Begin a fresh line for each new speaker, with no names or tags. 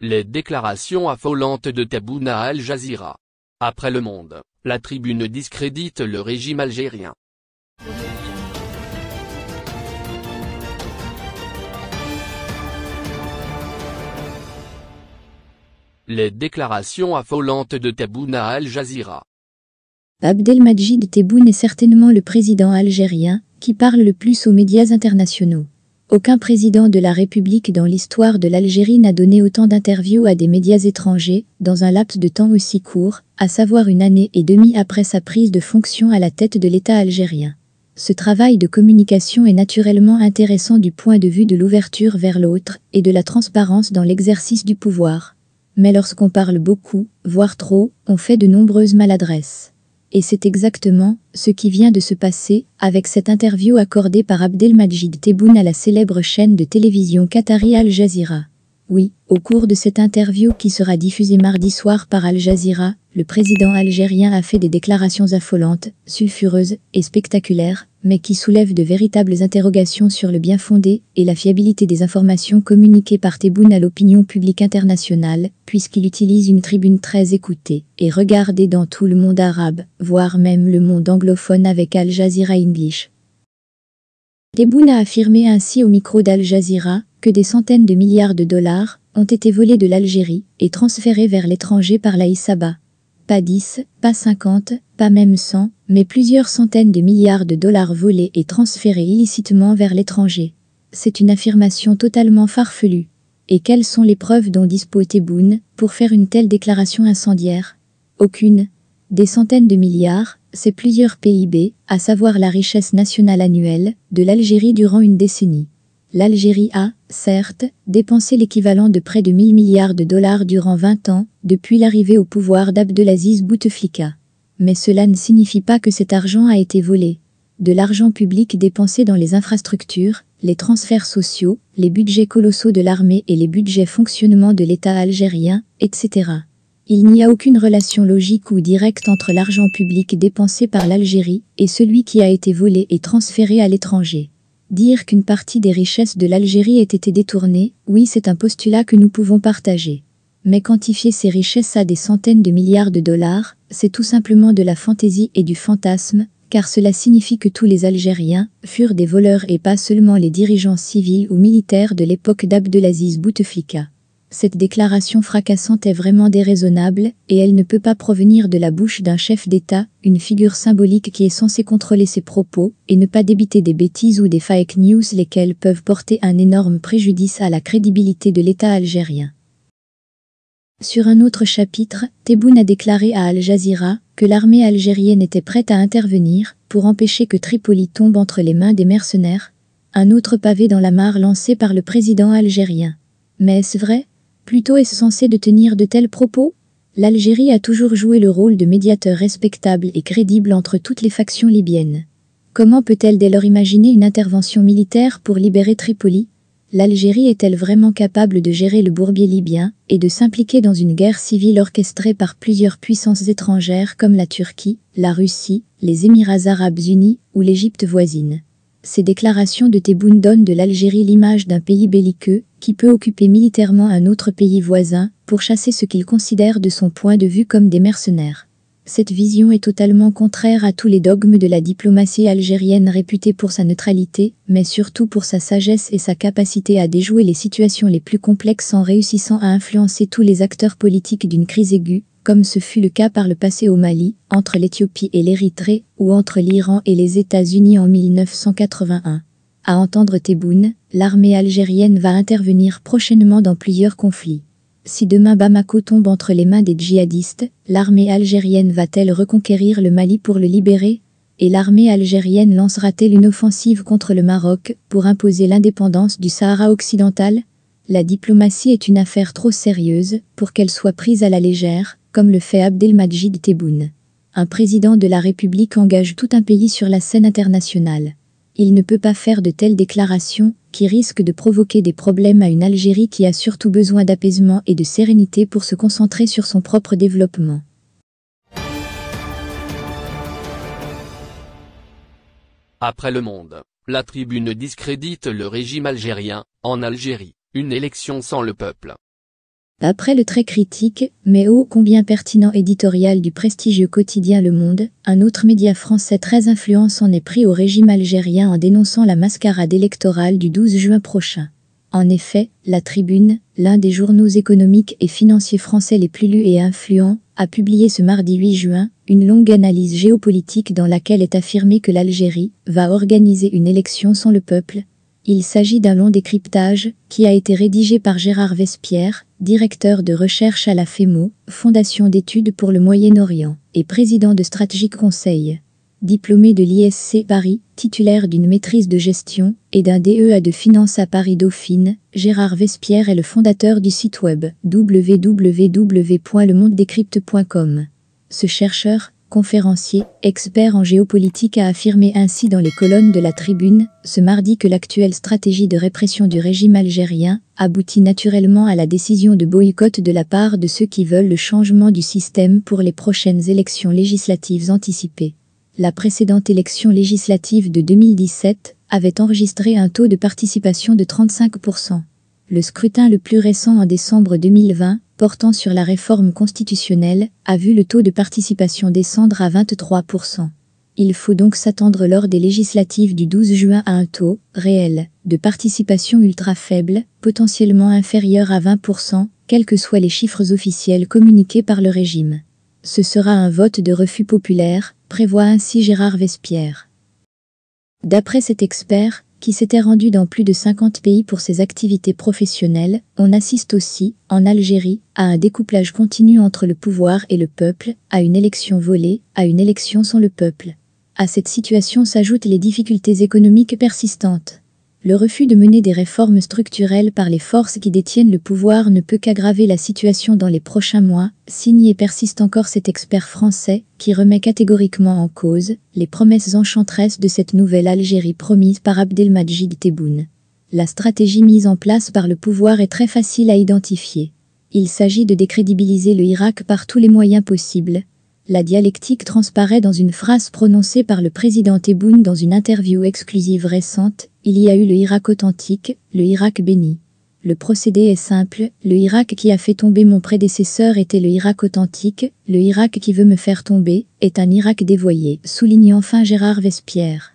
Les déclarations affolantes de Tabouna Al Jazeera. Après le monde, la tribune discrédite le régime algérien. Les déclarations affolantes de Tabouna Al Jazeera. Abdelmajid Tebboune est certainement le président algérien qui parle le plus aux médias internationaux. Aucun président de la République dans l'histoire de l'Algérie n'a donné autant d'interviews à des médias étrangers dans un laps de temps aussi court, à savoir une année et demie après sa prise de fonction à la tête de l'État algérien. Ce travail de communication est naturellement intéressant du point de vue de l'ouverture vers l'autre et de la transparence dans l'exercice du pouvoir. Mais lorsqu'on parle beaucoup, voire trop, on fait de nombreuses maladresses. Et c'est exactement ce qui vient de se passer avec cette interview accordée par Abdelmajid Tebboune à la célèbre chaîne de télévision qatari Al Jazeera. Oui, au cours de cette interview qui sera diffusée mardi soir par Al Jazeera, le président algérien a fait des déclarations affolantes, sulfureuses et spectaculaires, mais qui soulèvent de véritables interrogations sur le bien fondé et la fiabilité des informations communiquées par Tebboune à l'opinion publique internationale, puisqu'il utilise une tribune très écoutée et regardée dans tout le monde arabe, voire même le monde anglophone avec Al Jazeera English. Tebboune a affirmé ainsi au micro d'Al Jazeera que des centaines de milliards de dollars ont été volés de l'Algérie et transférés vers l'étranger par l'Aïssaba pas 10, pas 50, pas même 100, mais plusieurs centaines de milliards de dollars volés et transférés illicitement vers l'étranger. C'est une affirmation totalement farfelue. Et quelles sont les preuves dont dispose Tebboune pour faire une telle déclaration incendiaire Aucune. Des centaines de milliards, c'est plusieurs PIB, à savoir la richesse nationale annuelle de l'Algérie durant une décennie. L'Algérie a, certes, dépensé l'équivalent de près de 1000 milliards de dollars durant 20 ans, depuis l'arrivée au pouvoir d'Abdelaziz Bouteflika. Mais cela ne signifie pas que cet argent a été volé. De l'argent public dépensé dans les infrastructures, les transferts sociaux, les budgets colossaux de l'armée et les budgets fonctionnement de l'État algérien, etc. Il n'y a aucune relation logique ou directe entre l'argent public dépensé par l'Algérie et celui qui a été volé et transféré à l'étranger. Dire qu'une partie des richesses de l'Algérie ait été détournée, oui c'est un postulat que nous pouvons partager. Mais quantifier ces richesses à des centaines de milliards de dollars, c'est tout simplement de la fantaisie et du fantasme, car cela signifie que tous les Algériens furent des voleurs et pas seulement les dirigeants civils ou militaires de l'époque d'Abdelaziz Bouteflika. Cette déclaration fracassante est vraiment déraisonnable, et elle ne peut pas provenir de la bouche d'un chef d'État, une figure symbolique qui est censée contrôler ses propos, et ne pas débiter des bêtises ou des fake news lesquelles peuvent porter un énorme préjudice à la crédibilité de l'État algérien. Sur un autre chapitre, Tebboune a déclaré à Al Jazeera que l'armée algérienne était prête à intervenir pour empêcher que Tripoli tombe entre les mains des mercenaires, un autre pavé dans la mare lancé par le président algérien. Mais est-ce vrai Plutôt est-ce censé de tenir de tels propos L'Algérie a toujours joué le rôle de médiateur respectable et crédible entre toutes les factions libyennes. Comment peut-elle dès lors imaginer une intervention militaire pour libérer Tripoli L'Algérie est-elle vraiment capable de gérer le bourbier libyen et de s'impliquer dans une guerre civile orchestrée par plusieurs puissances étrangères comme la Turquie, la Russie, les Émirats arabes unis ou l'Égypte voisine ces déclarations de Tebboune donnent de l'Algérie l'image d'un pays belliqueux qui peut occuper militairement un autre pays voisin pour chasser ce qu'il considère de son point de vue comme des mercenaires. Cette vision est totalement contraire à tous les dogmes de la diplomatie algérienne réputée pour sa neutralité, mais surtout pour sa sagesse et sa capacité à déjouer les situations les plus complexes en réussissant à influencer tous les acteurs politiques d'une crise aiguë, comme ce fut le cas par le passé au Mali, entre l'Éthiopie et l'Érythrée, ou entre l'Iran et les États-Unis en 1981. À entendre Tebboune, l'armée algérienne va intervenir prochainement dans plusieurs conflits. Si demain Bamako tombe entre les mains des djihadistes, l'armée algérienne va-t-elle reconquérir le Mali pour le libérer Et l'armée algérienne lancera-t-elle une offensive contre le Maroc pour imposer l'indépendance du Sahara occidental La diplomatie est une affaire trop sérieuse pour qu'elle soit prise à la légère, comme le fait Abdelmajid Tebboune. Un président de la République engage tout un pays sur la scène internationale. Il ne peut pas faire de telles déclarations qui risquent de provoquer des problèmes à une Algérie qui a surtout besoin d'apaisement et de sérénité pour se concentrer sur son propre développement. Après le monde, la tribune discrédite le régime algérien, en Algérie, une élection sans le peuple, après le très critique, mais ô combien pertinent éditorial du prestigieux quotidien Le Monde, un autre média français très influent s'en est pris au régime algérien en dénonçant la mascarade électorale du 12 juin prochain. En effet, La Tribune, l'un des journaux économiques et financiers français les plus lus et influents, a publié ce mardi 8 juin une longue analyse géopolitique dans laquelle est affirmé que l'Algérie va organiser une élection sans le peuple, il s'agit d'un long décryptage qui a été rédigé par Gérard Vespierre, directeur de recherche à la FEMO, Fondation d'études pour le Moyen-Orient, et président de Strategic Conseil. Diplômé de l'ISC Paris, titulaire d'une maîtrise de gestion et d'un DEA de finance à Paris Dauphine, Gérard Vespierre est le fondateur du site web www.lemondedécrypte.com. Ce chercheur conférencier, expert en géopolitique a affirmé ainsi dans les colonnes de la tribune ce mardi que l'actuelle stratégie de répression du régime algérien aboutit naturellement à la décision de boycott de la part de ceux qui veulent le changement du système pour les prochaines élections législatives anticipées. La précédente élection législative de 2017 avait enregistré un taux de participation de 35%. Le scrutin le plus récent en décembre 2020 portant sur la réforme constitutionnelle a vu le taux de participation descendre à 23%. Il faut donc s'attendre lors des législatives du 12 juin à un taux réel de participation ultra faible, potentiellement inférieur à 20%, quels que soient les chiffres officiels communiqués par le régime. Ce sera un vote de refus populaire, prévoit ainsi Gérard Vespierre. D'après cet expert, qui s'était rendu dans plus de 50 pays pour ses activités professionnelles, on assiste aussi, en Algérie, à un découplage continu entre le pouvoir et le peuple, à une élection volée, à une élection sans le peuple. À cette situation s'ajoutent les difficultés économiques persistantes. Le refus de mener des réformes structurelles par les forces qui détiennent le pouvoir ne peut qu'aggraver la situation dans les prochains mois, signe et persiste encore cet expert français qui remet catégoriquement en cause les promesses enchanteresses de cette nouvelle Algérie promise par Abdelmajid Tebboune. La stratégie mise en place par le pouvoir est très facile à identifier. Il s'agit de décrédibiliser le Irak par tous les moyens possibles, la dialectique transparaît dans une phrase prononcée par le président Tebboune dans une interview exclusive récente « Il y a eu le Irak authentique, le Irak béni ». Le procédé est simple, le Irak qui a fait tomber mon prédécesseur était le Irak authentique, le Irak qui veut me faire tomber est un Irak dévoyé, souligne enfin Gérard Vespierre.